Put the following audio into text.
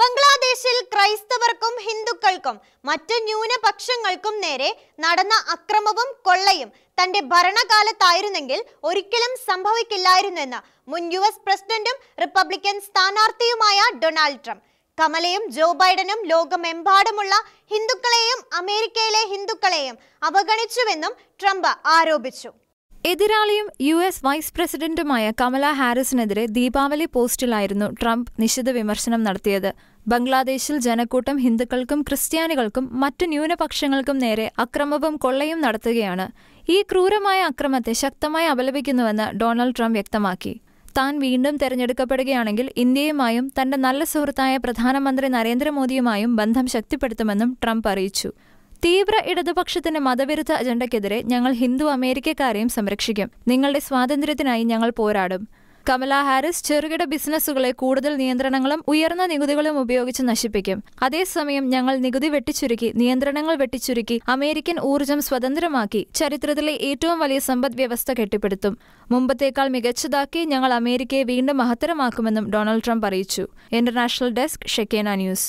ബംഗ്ലാദേശിൽ ക്രൈസ്തവർക്കും ഹിന്ദുക്കൾക്കും മറ്റ് ന്യൂനപക്ഷങ്ങൾക്കും നേരെ നടന്ന അക്രമവും കൊള്ളയും തന്റെ ഭരണകാലത്തായിരുന്നെങ്കിൽ ഒരിക്കലും സംഭവിക്കില്ലായിരുന്നെന്ന് മുൻ യു എസ് പ്രസിഡന്റും റിപ്പബ്ലിക്കൻ സ്ഥാനാർത്ഥിയുമായ ഡൊണാൾഡ് ട്രംപ് കമലയും ജോ ബൈഡനും ലോകമെമ്പാടുമുള്ള ഹിന്ദുക്കളെയും അമേരിക്കയിലെ ഹിന്ദുക്കളെയും അവഗണിച്ചുവെന്നും ട്രംപ് ആരോപിച്ചു എതിരാളിയും യു എസ് വൈസ് പ്രസിഡന്റുമായ കമല ഹാരിസിനെതിരെ ദീപാവലി പോസ്റ്റിലായിരുന്നു ട്രംപ് നിശിത വിമർശനം നടത്തിയത് ബംഗ്ലാദേശിൽ ജനക്കൂട്ടം ഹിന്ദുക്കൾക്കും ക്രിസ്ത്യാനികൾക്കും മറ്റു ന്യൂനപക്ഷങ്ങൾക്കും നേരെ അക്രമവും കൊള്ളയും നടത്തുകയാണ് ഈ ക്രൂരമായ അക്രമത്തെ ശക്തമായി അപലപിക്കുന്നുവെന്ന് ഡൊണാൾഡ് ട്രംപ് വ്യക്തമാക്കി താൻ വീണ്ടും തെരഞ്ഞെടുക്കപ്പെടുകയാണെങ്കിൽ ഇന്ത്യയുമായും തന്റെ നല്ല സുഹൃത്തായ പ്രധാനമന്ത്രി നരേന്ദ്രമോദിയുമായും ബന്ധം ശക്തിപ്പെടുത്തുമെന്നും ട്രംപ് അറിയിച്ചു തീവ്ര ഇടതുപക്ഷത്തിന്റെ മതവിരുദ്ധ അജണ്ടയ്ക്കെതിരെ ഞങ്ങൾ ഹിന്ദു അമേരിക്കക്കാരെയും സംരക്ഷിക്കും നിങ്ങളുടെ സ്വാതന്ത്ര്യത്തിനായി ഞങ്ങൾ പോരാടും കമല ഹാരിസ് ചെറുകിട ബിസിനസ്സുകളെ കൂടുതൽ നിയന്ത്രണങ്ങളും ഉയർന്ന നികുതികളും ഉപയോഗിച്ച് നശിപ്പിക്കും അതേസമയം ഞങ്ങൾ നികുതി വെട്ടിച്ചുരുക്കി നിയന്ത്രണങ്ങൾ വെട്ടിച്ചുരുക്കി അമേരിക്കൻ ഊർജ്ജം സ്വതന്ത്രമാക്കി ചരിത്രത്തിലെ ഏറ്റവും വലിയ സമ്പദ് വ്യവസ്ഥ കെട്ടിപ്പടുത്തും മുമ്പത്തേക്കാൾ മികച്ചതാക്കി ഞങ്ങൾ അമേരിക്കയെ വീണ്ടും മഹത്തരമാക്കുമെന്നും ഡൊണാൾഡ് ട്രംപ് അറിയിച്ചു ഇന്റർനാഷണൽ ഡെസ്ക് ഷെക്കേന ന്യൂസ്